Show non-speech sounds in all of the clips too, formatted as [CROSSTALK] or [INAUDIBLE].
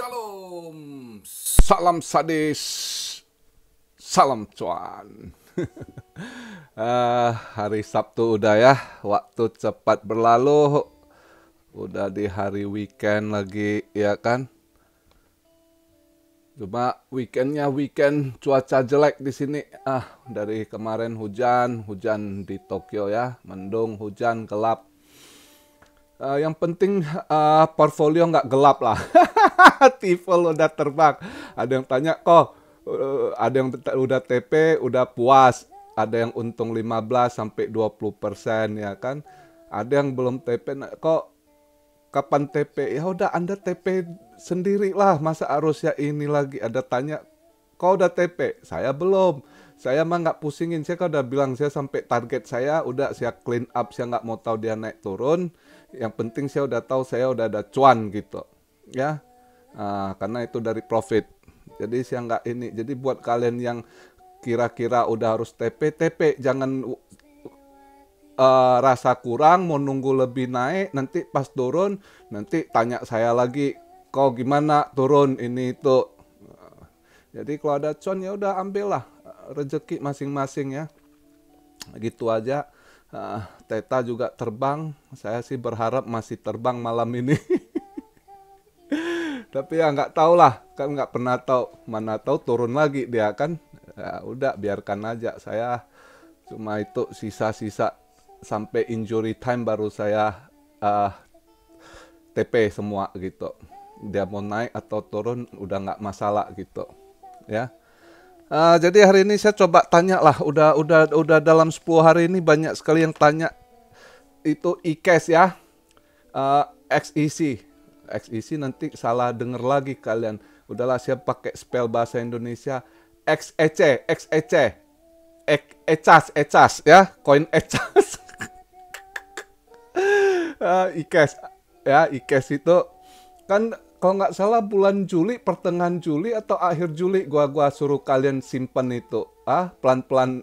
Shalom, salam sadis, salam cuan. uh, [LAUGHS] hari Sabtu udah ya, waktu cepat berlalu. Udah di hari weekend lagi, ya kan? Cuma weekendnya weekend cuaca jelek di sini. Ah, dari kemarin hujan, hujan di Tokyo ya, mendung, hujan, gelap Uh, yang penting uh, portfolio nggak gelap lah. lo [LAUGHS] udah terbang. Ada yang tanya kok, uh, eh, ada yang udah TP, udah puas. Ada yang untung 15 sampai 20 persen ya kan. Ada yang belum TP, nah, kok kapan TP? Ya udah Anda TP lah. Masa harus ya ini lagi ada tanya, kok udah TP? Saya belum saya mah nggak pusingin saya kan udah bilang saya sampai target saya udah saya clean up saya nggak mau tahu dia naik turun yang penting saya udah tahu saya udah ada cuan gitu ya nah, karena itu dari profit jadi saya nggak ini jadi buat kalian yang kira-kira udah harus TP TP jangan uh, rasa kurang mau nunggu lebih naik nanti pas turun nanti tanya saya lagi kok gimana turun ini itu jadi kalau ada cuan ya udah ambillah eh, rezeki masing-masing ya gitu aja uh, Teta juga terbang. Saya sih berharap masih terbang malam ini. [LAUGHS] Tapi ya nggak tahu lah, kan nggak pernah tahu. Mana tahu turun lagi dia kan. Ya, udah biarkan aja. Saya cuma itu sisa-sisa sampai injury time baru saya uh, ah, TP semua gitu. Dia mau naik atau turun udah nggak masalah gitu, ya. Uh, jadi hari ini saya coba tanya lah, udah udah udah dalam 10 hari ini banyak sekali yang tanya itu ikes ya, uh, eh, XEC, XEC nanti salah dengar lagi kalian. Udahlah saya pakai spell bahasa Indonesia XEC, XEC, Ecas, Ecas ya, koin Ecas. uh, [LAUGHS] e ya, ikes itu kan kalau nggak salah bulan Juli, pertengahan Juli atau akhir Juli gua gua suruh kalian simpen itu. Ah, pelan-pelan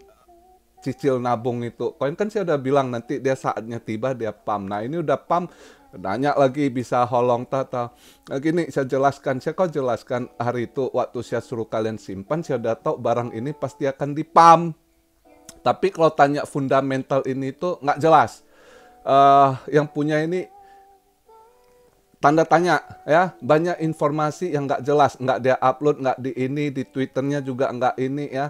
cicil nabung itu. Koin kan sih udah bilang nanti dia saatnya tiba dia pam. Nah, ini udah pam nanya lagi bisa holong tata. Nah, gini saya jelaskan, saya kok jelaskan hari itu waktu saya suruh kalian simpan, saya udah tahu barang ini pasti akan dipam. Tapi kalau tanya fundamental ini tuh nggak jelas. Uh, yang punya ini tanda tanya ya banyak informasi yang nggak jelas nggak dia upload nggak di ini di twitternya juga nggak ini ya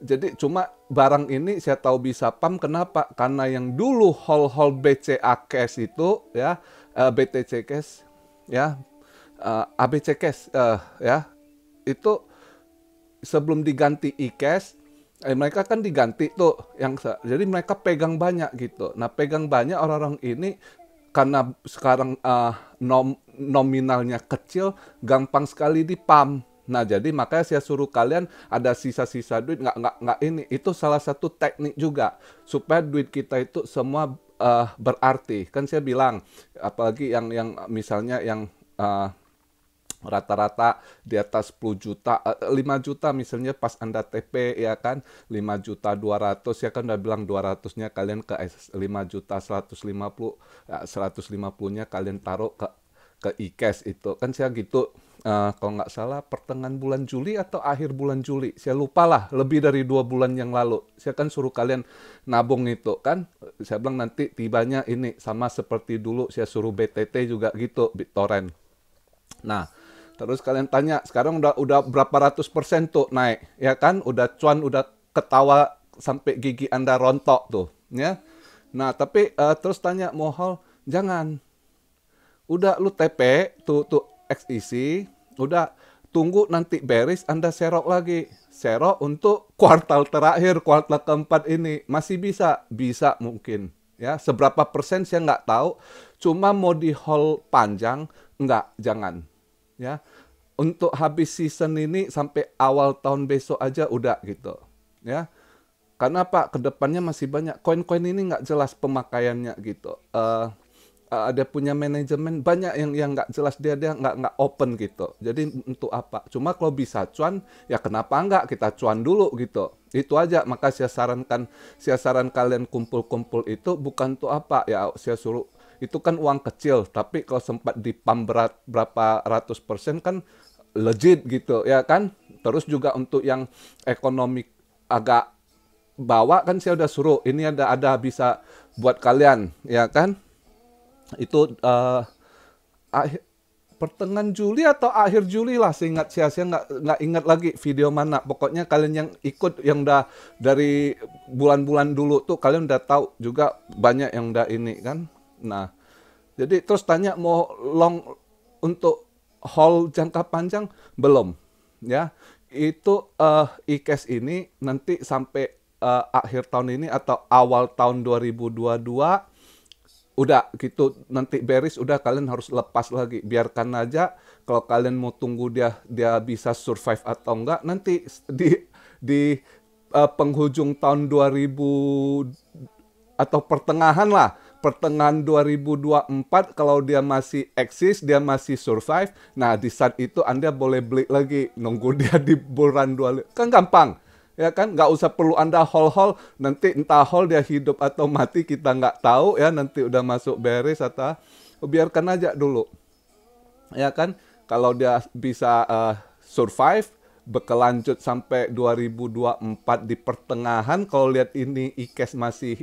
jadi cuma barang ini saya tahu bisa pam kenapa karena yang dulu hall hall BCA cash itu ya uh, eh, BTC cash ya uh, eh, ABC cash uh, ya itu sebelum diganti e-cash eh, mereka kan diganti tuh yang jadi mereka pegang banyak gitu nah pegang banyak orang-orang ini karena sekarang uh, nom nominalnya kecil, gampang sekali dipam. Nah jadi makanya saya suruh kalian ada sisa-sisa duit nggak nggak nggak ini itu salah satu teknik juga supaya duit kita itu semua uh, berarti kan saya bilang apalagi yang yang misalnya yang uh, rata-rata di atas 10 juta, 5 eh, eh, juta misalnya pas Anda TP ya kan, 5 juta 200 ya kan udah bilang 200-nya kalian ke 5 juta 150, 150-nya ya, kalian taruh ke ke e cash itu. Kan saya gitu uh, kalau nggak salah pertengahan bulan Juli atau akhir bulan Juli. Saya lupa lah, lebih dari dua bulan yang lalu. Saya kan suruh kalian nabung itu kan. Saya bilang nanti tibanya ini sama seperti dulu saya suruh BTT juga gitu BitTorrent. Nah, Terus kalian tanya, sekarang udah udah berapa ratus persen tuh naik, ya kan? Udah cuan, udah ketawa sampai gigi Anda rontok tuh, ya. Nah, tapi uh, terus tanya mohol, jangan. Udah lu TP tuh tuh XIC, e udah tunggu nanti beris Anda serok lagi. Serok untuk kuartal terakhir, kuartal keempat ini masih bisa, bisa mungkin ya seberapa persen saya nggak tahu cuma mau di hold panjang nggak jangan ya untuk habis season ini sampai awal tahun besok aja udah gitu ya karena pak kedepannya masih banyak koin-koin ini nggak jelas pemakaiannya gitu uh, uh, ada punya manajemen banyak yang yang nggak jelas dia dia nggak nggak open gitu jadi untuk apa cuma kalau bisa cuan ya kenapa nggak kita cuan dulu gitu itu aja maka saya sarankan saya saran kalian kumpul-kumpul itu bukan untuk apa ya saya suruh itu kan uang kecil tapi kalau sempat dipam berat berapa ratus persen kan legit gitu ya kan terus juga untuk yang ekonomi agak bawa kan saya udah suruh ini ada ada bisa buat kalian ya kan itu uh, akhir, pertengahan Juli atau akhir Juli lah seingat saya saya nggak nggak ingat lagi video mana pokoknya kalian yang ikut yang udah dari bulan-bulan dulu tuh kalian udah tahu juga banyak yang udah ini kan Nah, jadi terus tanya mau long untuk haul jangka panjang belum, ya itu uh, eh, e-cash ini nanti sampai uh, akhir tahun ini atau awal tahun 2022 udah gitu nanti beris udah kalian harus lepas lagi biarkan aja kalau kalian mau tunggu dia dia bisa survive atau enggak nanti di di uh, penghujung tahun 2000 atau pertengahan lah pertengahan 2024 kalau dia masih eksis, dia masih survive. Nah, di saat itu Anda boleh beli lagi nunggu [LAUGHS] dia di bulan 25. Kan gampang. Ya kan nggak usah perlu Anda hol-hol nanti entah hol dia hidup atau mati kita nggak tahu ya nanti udah masuk beres atau biarkan aja dulu. Ya kan kalau dia bisa uh, survive berkelanjut sampai 2024 di pertengahan kalau lihat ini IKES masih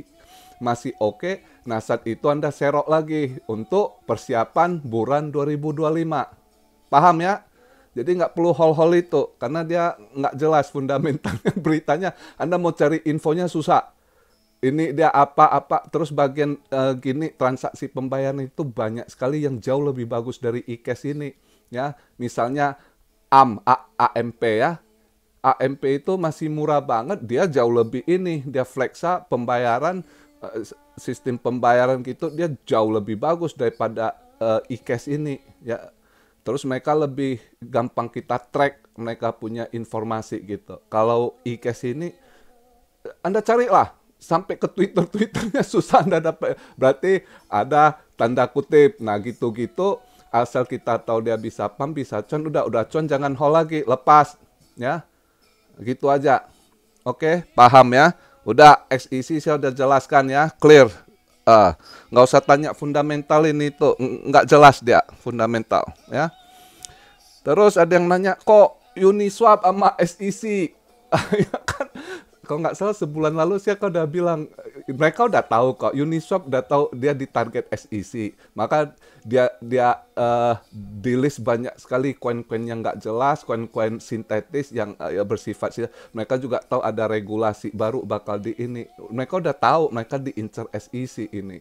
masih oke, okay, nah saat itu Anda serok lagi untuk persiapan buran 2025. Paham ya? Jadi nggak perlu hol-hol itu, karena dia nggak jelas fundamentalnya [LAUGHS] beritanya. Anda mau cari infonya susah. Ini dia apa-apa, terus bagian e, gini transaksi pembayaran itu banyak sekali yang jauh lebih bagus dari e ini. Ya, misalnya AM A, AMP ya. AMP itu masih murah banget, dia jauh lebih ini, dia fleksa pembayaran eh, sistem pembayaran gitu dia jauh lebih bagus daripada uh, e ini ya. Terus mereka lebih gampang kita track, mereka punya informasi gitu. Kalau e-cash ini eh, Anda carilah sampai ke Twitter Twitternya [LAUGHS] susah Anda dapat. Berarti ada tanda kutip. Nah, gitu-gitu asal kita tahu dia bisa pam bisa con udah udah con jangan hold lagi lepas ya gitu aja oke paham ya udah XIC e saya udah jelaskan ya clear ah, nggak usah tanya fundamental ini tuh nggak jelas dia fundamental ya terus ada yang nanya kok Uniswap sama SEC [LAUGHS] ya kan? kalau nggak salah sebulan lalu sih aku udah bilang mereka udah tahu kok Uniswap udah tahu dia di target SEC maka dia dia uh, eh, di list banyak sekali koin-koin yang nggak jelas koin-koin sintetis yang uh, bersifat sih mereka juga tahu ada regulasi baru bakal di ini mereka udah tahu mereka diincar SEC ini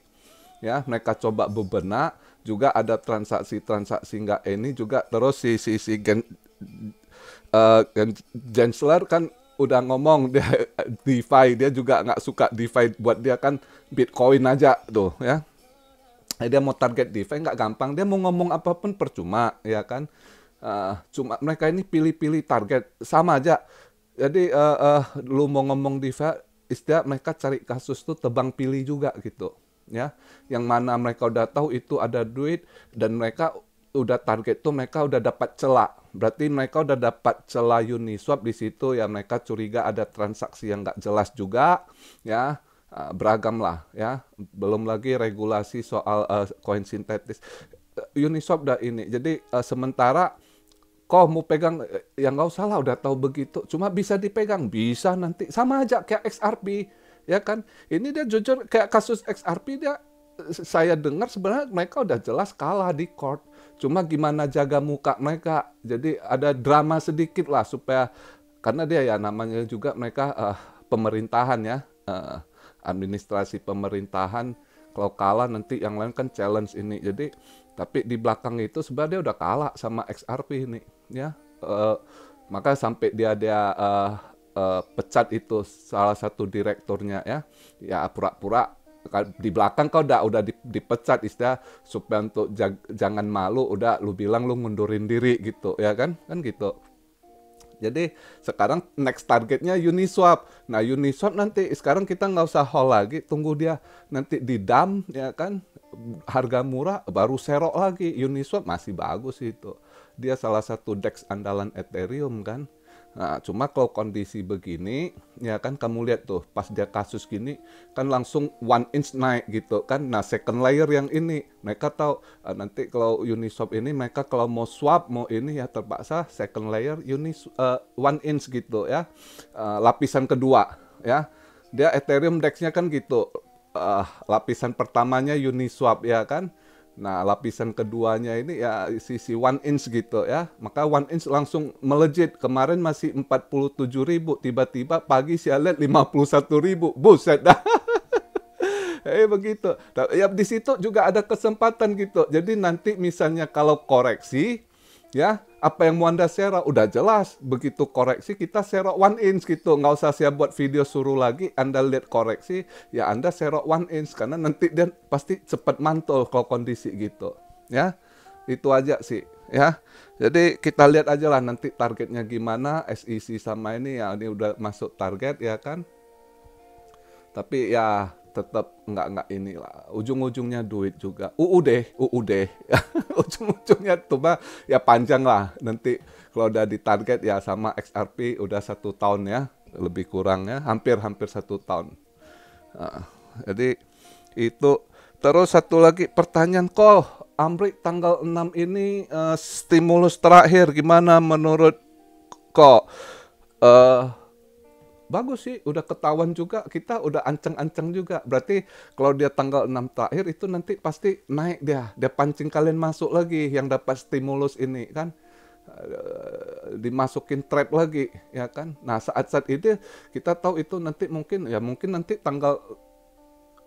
ya mereka coba bebenak juga ada transaksi-transaksi nggak ini juga terus si si si gen, uh, Gensler kan udah ngomong dia [LAUGHS] DeFi dia juga nggak suka DeFi buat dia kan Bitcoin aja tuh ya eh, dia mau target DeFi nggak gampang dia mau ngomong apapun percuma ya kan uh, cuma mereka ini pilih-pilih target sama aja jadi uh, uh, lu mau ngomong DeFi istilah mereka cari kasus tuh tebang pilih juga gitu ya yang mana mereka udah tahu itu ada duit dan mereka udah target tuh mereka udah dapat celak. Berarti mereka udah dapat celah Uniswap di situ ya mereka curiga ada transaksi yang nggak jelas juga ya ah, beragam lah ya. Belum lagi regulasi soal uh, koin sintetis. Eh, Uniswap udah ini. Jadi uh, sementara kok mau pegang yang nggak usah lah udah tahu begitu. Cuma bisa dipegang, bisa nanti sama aja kayak XRP ya kan. Ini dia jujur kayak kasus XRP dia saya dengar sebenarnya mereka udah jelas kalah di court Cuma gimana jaga muka mereka. Jadi ada drama sedikit lah supaya karena dia ya namanya juga mereka uh, pemerintahan ya, uh, administrasi pemerintahan. Kalau kalah nanti yang lain kan challenge ini. Jadi tapi di belakang itu sebenarnya dia udah kalah sama XRP ini ya. Uh, maka sampai dia dia uh, uh, pecat itu salah satu direkturnya ya ya pura-pura di belakang kau udah udah dipecat istilah supaya untuk jag, jangan malu udah lu bilang lu ngundurin diri gitu ya kan kan gitu jadi sekarang next targetnya Uniswap. Nah Uniswap nanti sekarang kita nggak usah hold lagi, tunggu dia nanti di dam ya kan harga murah baru serok lagi Uniswap masih bagus itu. Dia salah satu dex andalan Ethereum kan. Nah, cuma kalau kondisi begini, ya kan kamu lihat tuh, pas dia kasus gini, kan langsung one inch naik gitu kan. Nah, second layer yang ini, mereka tahu ah, nanti kalau Uniswap ini, mereka kalau mau swap, mau ini ya terpaksa second layer Unis, uh, one inch gitu ya, uh, lapisan kedua ya. Dia Ethereum dexnya kan gitu, uh, lapisan pertamanya Uniswap ya kan. Nah, lapisan keduanya ini ya sisi one inch gitu ya. Maka one inch langsung melejit. Kemarin masih 47 ribu. Tiba-tiba pagi saya lihat 51 ribu. Buset dah. [LAUGHS] eh begitu. Ya di situ juga ada kesempatan gitu. Jadi nanti misalnya kalau koreksi, ya apa yang mau anda share udah jelas begitu koreksi kita share one inch gitu nggak usah saya buat video suruh lagi anda lihat koreksi ya anda share one inch karena nanti dia pasti cepat mantul kalau kondisi gitu ya itu aja sih ya jadi kita lihat aja lah nanti targetnya gimana SEC sama ini ya ini udah masuk target ya kan tapi ya tetap nggak nggak inilah ujung-ujungnya duit juga uu deh uu deh [LAUGHS] ujung-ujungnya coba ya panjang lah nanti kalau udah di target ya sama XRP udah satu tahun ya lebih kurangnya hampir-hampir satu tahun nah, jadi itu terus satu lagi pertanyaan kok Amrik tanggal 6 ini uh, stimulus terakhir gimana menurut kok uh, bagus sih udah ketahuan juga kita udah anceng-anceng juga berarti kalau dia tanggal 6 terakhir itu nanti pasti naik dia dia pancing kalian masuk lagi yang dapat stimulus ini kan eh, dimasukin trap lagi ya kan nah saat-saat itu kita tahu itu nanti mungkin ya mungkin nanti tanggal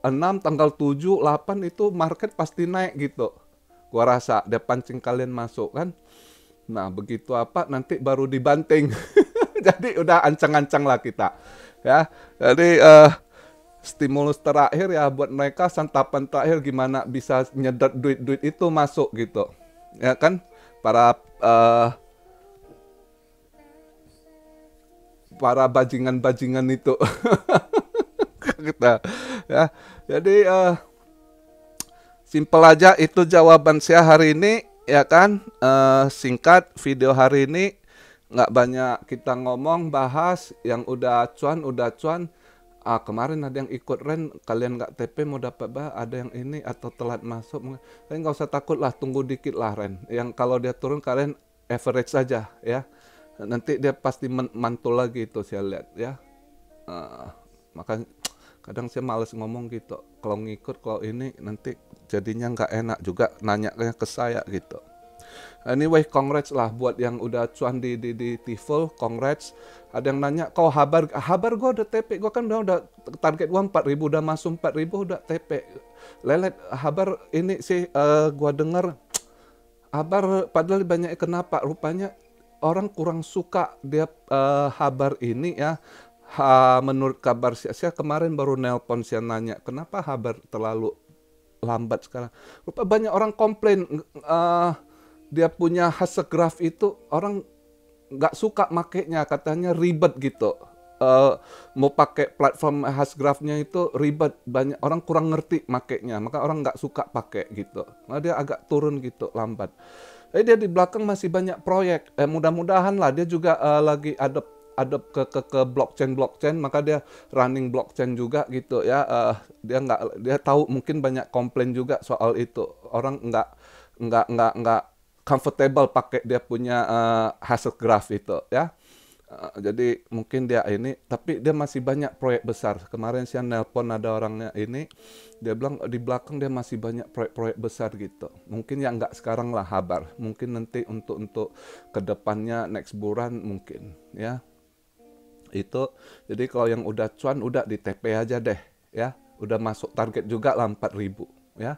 6 tanggal 7 8 itu market pasti naik gitu gua rasa dia pancing kalian masuk kan nah begitu apa nanti baru dibanting [LAUGHS] [LAUGHS] jadi udah ancang-ancang lah kita. Ya. Jadi uh, stimulus terakhir ya buat mereka santapan terakhir gimana bisa nyedot duit-duit itu masuk gitu. Ya kan? Para uh, para bajingan-bajingan itu. [LAUGHS] kita ya. Jadi uh, eh, simple aja itu jawaban saya hari ini ya kan uh, singkat video hari ini nggak banyak kita ngomong bahas yang udah cuan udah cuan ah kemarin ada yang ikut ren kalian nggak TP mau dapat bah ada yang ini atau telat masuk tapi nggak usah takut lah tunggu dikit lah ren yang kalau dia turun kalian average saja ya nanti dia pasti mantul lagi itu saya lihat ya uh, ah, maka kadang saya males ngomong gitu kalau ngikut kalau ini nanti jadinya nggak enak juga nanyanya ke saya gitu ini, Anyway, congrats lah buat yang udah cuan di di, di TIFL, congrats. Ada yang nanya, kau habar habar gua udah TP, gua kan udah, udah target gue 4000 udah masuk 4000 udah TP. Lelet, habar ini sih uh, eh, gue denger habar padahal banyak kenapa rupanya orang kurang suka dia uh, habar ini ya ha, menurut kabar saya, saya kemarin baru nelpon saya nanya kenapa habar terlalu lambat sekarang. Rupa banyak orang komplain uh, dia punya hasil graf itu orang nggak suka makainya katanya ribet gitu uh, mau pakai platform has grafnya itu ribet banyak orang kurang ngerti makainya maka orang nggak suka pakai gitu nah, dia agak turun gitu lambat eh dia di belakang masih banyak proyek eh, mudah-mudahan lah dia juga uh, lagi ada ada ke, ke ke blockchain blockchain maka dia running blockchain juga gitu ya uh, dia nggak dia tahu mungkin banyak komplain juga soal itu orang nggak nggak nggak nggak comfortable pakai dia punya uh, hasil graph itu ya. Uh, jadi mungkin dia ini tapi dia masih banyak proyek besar. Kemarin saya nelpon ada orangnya ini dia bilang di belakang dia masih banyak proyek-proyek besar gitu. Mungkin ya nggak sekarang lah habar. Mungkin nanti untuk untuk kedepannya next bulan mungkin ya. Itu jadi kalau yang udah cuan udah di TP aja deh ya. Udah masuk target juga lah 4000 ya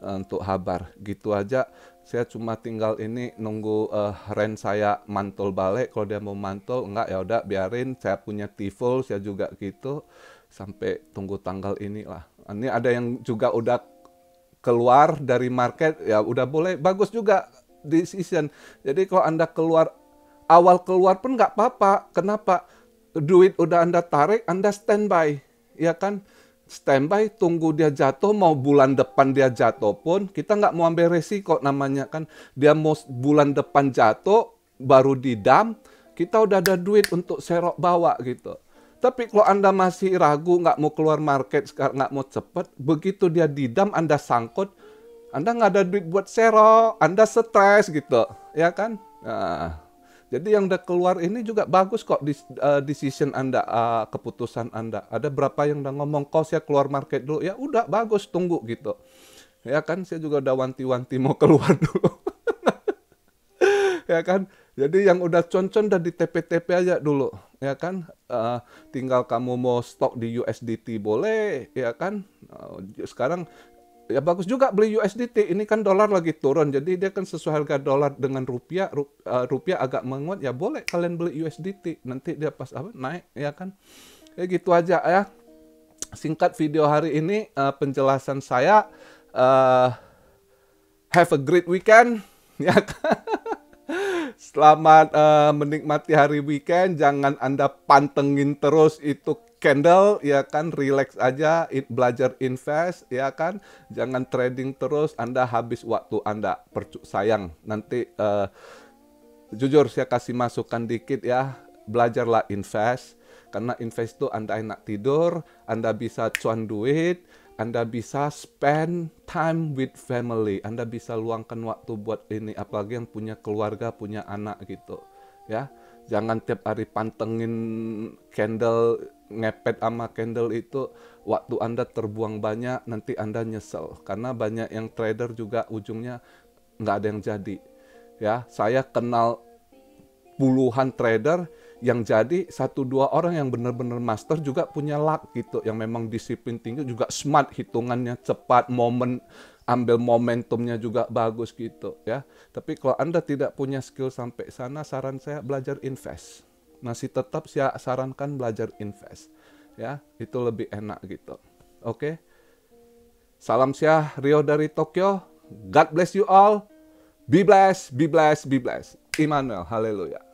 Eh, untuk habar gitu aja saya cuma tinggal ini nunggu uh, eh, rent saya mantul balik kalau dia mau mantul enggak ya udah biarin saya punya tiful saya juga gitu sampai tunggu tanggal ini lah ini ada yang juga udah keluar dari market ya udah boleh bagus juga decision jadi kalau anda keluar awal keluar pun nggak apa-apa kenapa duit udah anda tarik anda standby ya kan standby tunggu dia jatuh mau bulan depan dia jatuh pun kita nggak mau ambil resiko namanya kan dia mau bulan depan jatuh baru didam kita udah ada duit untuk serok bawa gitu tapi kalau Anda masih ragu, nggak mau keluar market, sekarang nggak mau cepet, begitu dia didam, Anda sangkut, Anda nggak ada duit buat serok, Anda stres gitu, ya kan? Nah, jadi yang udah keluar ini juga bagus kok uh, decision Anda, uh, keputusan Anda. Ada berapa yang udah ngomong kos ya keluar market dulu. Ya udah bagus tunggu gitu. Ya kan saya juga udah wanti-wanti mau keluar [LAUGHS] dulu. ya kan? Jadi yang udah concon udah di TPTP aja dulu, ya kan? Uh, tinggal kamu mau stok di USDT boleh, ya kan? Uh, sekarang ya bagus juga beli USDT ini kan dolar lagi turun jadi dia kan sesuai harga dolar dengan rupiah eh, rupiah agak menguat ya boleh kalian beli USDT nanti dia pas apa naik ya kan kayak gitu aja ya singkat video hari ini uh, penjelasan saya uh, have a great weekend [LAUGHS] ya kan? Selamat uh, menikmati hari weekend. Jangan Anda pantengin terus itu candle ya kan relax aja belajar invest ya kan jangan trading terus anda habis waktu anda percu sayang nanti uh, jujur saya kasih masukan dikit ya belajarlah invest karena invest itu anda enak tidur anda bisa cuan duit anda bisa spend time with family anda bisa luangkan waktu buat ini apalagi yang punya keluarga punya anak gitu ya jangan tiap hari pantengin candle ngepet sama candle itu waktu Anda terbuang banyak nanti Anda nyesel karena banyak yang trader juga ujungnya nggak ada yang jadi ya saya kenal puluhan trader yang jadi satu dua orang yang benar-benar master juga punya luck gitu yang memang disiplin tinggi juga smart hitungannya cepat momen ambil momentumnya juga bagus gitu ya tapi kalau anda tidak punya skill sampai sana saran saya belajar invest masih tetap saya sarankan belajar invest ya itu lebih enak gitu oke salam saya Rio dari Tokyo God bless you all be blessed be blessed be blessed Immanuel haleluya